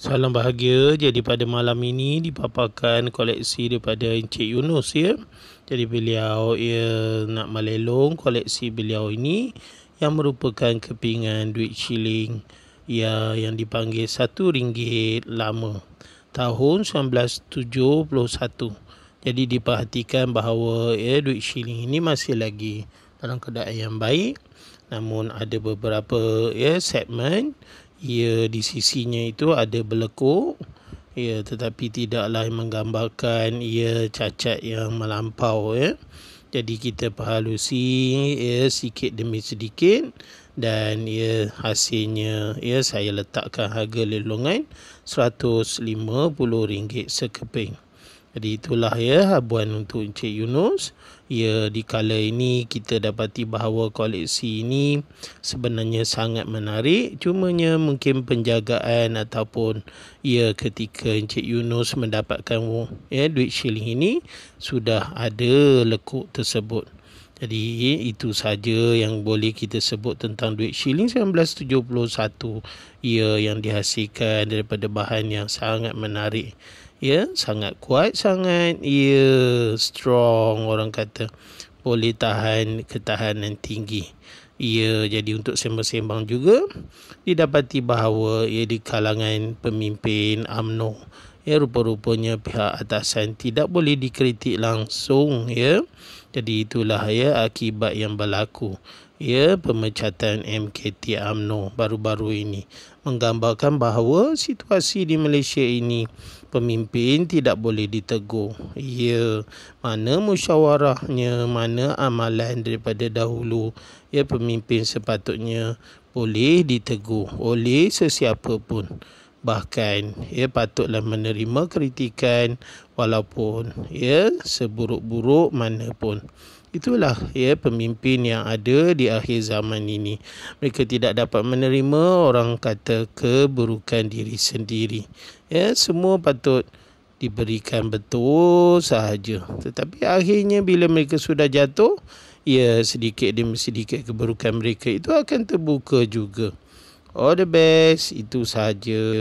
Salam bahagia jadi pada malam ini dipaparkan koleksi daripada Encik Yunus ya. Jadi beliau ya, nak melelong koleksi beliau ini yang merupakan kepingan duit shilling ya, yang dipanggil satu ringgit lama tahun 1971. Jadi diperhatikan bahawa ya, duit shilling ini masih lagi dalam keadaan yang baik namun ada beberapa ya, segmen ia di sisinya itu ada belekuk ya tetapi tidaklah menggambarkan ia cacat yang melampau ya jadi kita perhalusi ya sikit demi sedikit dan ia ya, hasilnya ya saya letakkan harga lelongan 150 ringgit sekeping jadi itulah ya habuan untuk Encik Yunus. Ya di kala ini kita dapati bahawa koleksi ini sebenarnya sangat menarik. Cumanya mungkin penjagaan ataupun ya ketika Encik Yunus mendapatkan ya duit shilling ini sudah ada lekuk tersebut. Jadi itu saja yang boleh kita sebut tentang duit shilling 1971 ya yang dihasilkan daripada bahan yang sangat menarik ya sangat kuat sangat ya strong orang kata boleh tahan ketahanan tinggi Ia jadi untuk sembang-sembang juga didapati bahawa ia di kalangan pemimpin AMNO ya rupa-rupanya pihak atasan tidak boleh dikritik langsung ya jadi itulah ya akibat yang berlaku ya pemecatan MKT AMNO baru-baru ini menggambarkan bahawa situasi di Malaysia ini pemimpin tidak boleh ditegur ya mana musyawarahnya mana amalan daripada dahulu ya pemimpin sepatutnya boleh ditegur oleh sesiapa pun bahkan ya patutlah menerima kritikan walaupun ya seburuk-buruk mana pun itulah ya pemimpin yang ada di akhir zaman ini mereka tidak dapat menerima orang kata keburukan diri sendiri ya semua patut diberikan betul sahaja tetapi akhirnya bila mereka sudah jatuh ya sedikit demi sedikit keburukan mereka itu akan terbuka juga all the best itu sahaja